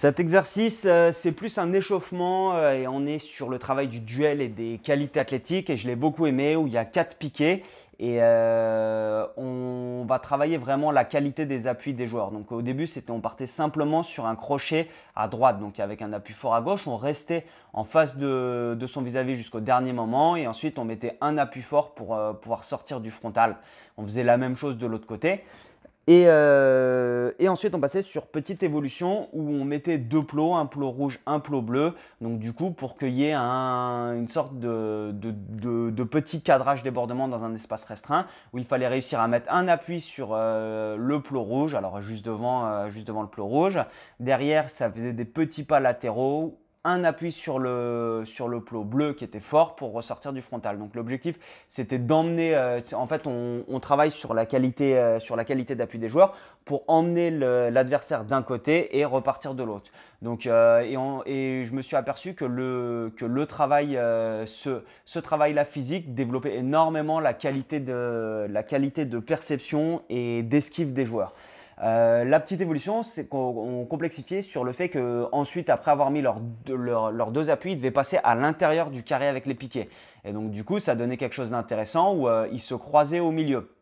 Cet exercice, euh, c'est plus un échauffement euh, et on est sur le travail du duel et des qualités athlétiques et je l'ai beaucoup aimé où il y a quatre piquets et euh, on va travailler vraiment la qualité des appuis des joueurs. Donc au début, c'était on partait simplement sur un crochet à droite, donc avec un appui fort à gauche, on restait en face de, de son vis-à-vis jusqu'au dernier moment et ensuite on mettait un appui fort pour pouvoir sortir du frontal. On faisait la même chose de l'autre côté. Euh, et, ensuite, on passait sur petite évolution où on mettait deux plots, un plot rouge, un plot bleu. Donc, du coup, pour qu'il y ait une sorte de, de, petit cadrage débordement dans un espace restreint où il fallait réussir à mettre un appui sur euh, le plot rouge, alors juste devant, euh, juste devant le plot rouge. Derrière, ça faisait des petits pas latéraux un appui sur le, sur le plot bleu qui était fort pour ressortir du frontal. Donc l'objectif, c'était d'emmener, euh, en fait, on, travaille sur la qualité, euh, sur la qualité d'appui des joueurs pour emmener l'adversaire d'un côté et repartir de l'autre. Donc, euh, et, je me suis aperçu que le, travail, ce, travail-là physique développait énormément la qualité de, la qualité de perception et d'esquive des joueurs. Euh, la petite évolution, c'est qu'on complexifiait sur le fait que ensuite, après avoir mis leurs deux appuis, ils devaient passer à l'intérieur du carré avec les piquets. Et donc du coup, ça donnait quelque chose d'intéressant où euh, ils se croisaient au milieu.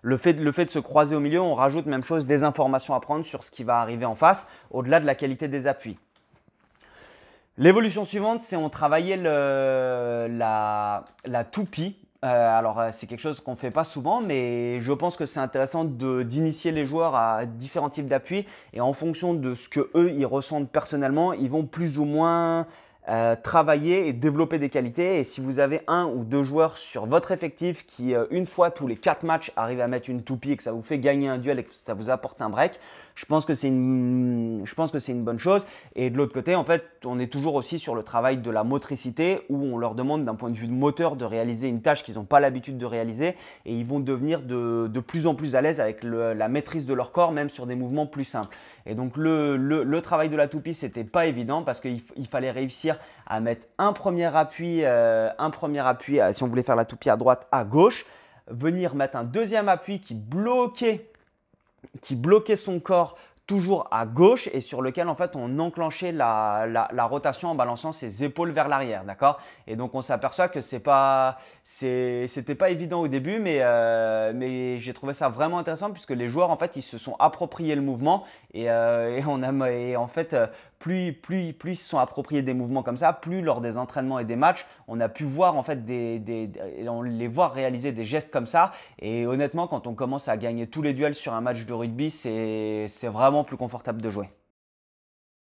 Le fait, le fait, de se croiser au milieu, on rajoute même chose des informations à prendre sur ce qui va arriver en face, au-delà de la qualité des appuis. L'évolution suivante, c'est on travaillait la, la toupie euh, alors euh, c'est quelque chose qu'on ne fait pas souvent, mais je pense que c'est intéressant d'initier les joueurs à différents types d'appui et en fonction de ce que eux ils ressentent personnellement, ils vont plus ou moins euh, travailler et développer des qualités. Et si vous avez un ou deux joueurs sur votre effectif qui, euh, une fois tous les quatre matchs, arrivent à mettre une toupie et que ça vous fait gagner un duel et que ça vous apporte un break, je pense que c'est une, je pense que c'est une bonne chose. Et de l'autre côté, en fait, on est toujours aussi sur le travail de la motricité où on leur demande d'un point de vue de moteur de réaliser une tâche qu'ils n'ont pas l'habitude de réaliser et ils vont devenir de, de plus en plus à l'aise avec la maîtrise de leur corps, même sur des mouvements plus simples. Et donc, le, le, le travail de la toupie, c'était pas évident parce qu'il fallait réussir à mettre un premier appui, euh, un premier appui euh, si on voulait faire la toupie à droite, à gauche, venir mettre un deuxième appui qui bloquait, qui bloquait son corps toujours à gauche et sur lequel en fait on enclenchait la, la, rotation en balançant ses épaules vers l'arrière, d'accord Et donc on s'aperçoit que c'est pas, c'était pas évident au début, mais, euh, mais j'ai trouvé ça vraiment intéressant puisque les joueurs en fait ils se sont appropriés le mouvement et, euh, et on a, et en fait plus, plus, plus ils se sont appropriés des mouvements comme ça, plus lors des entraînements et des matchs, on a pu voir en fait des, des, on les voir réaliser des gestes comme ça. Et honnêtement, quand on commence à gagner tous les duels sur un match de rugby, c'est vraiment plus confortable de jouer.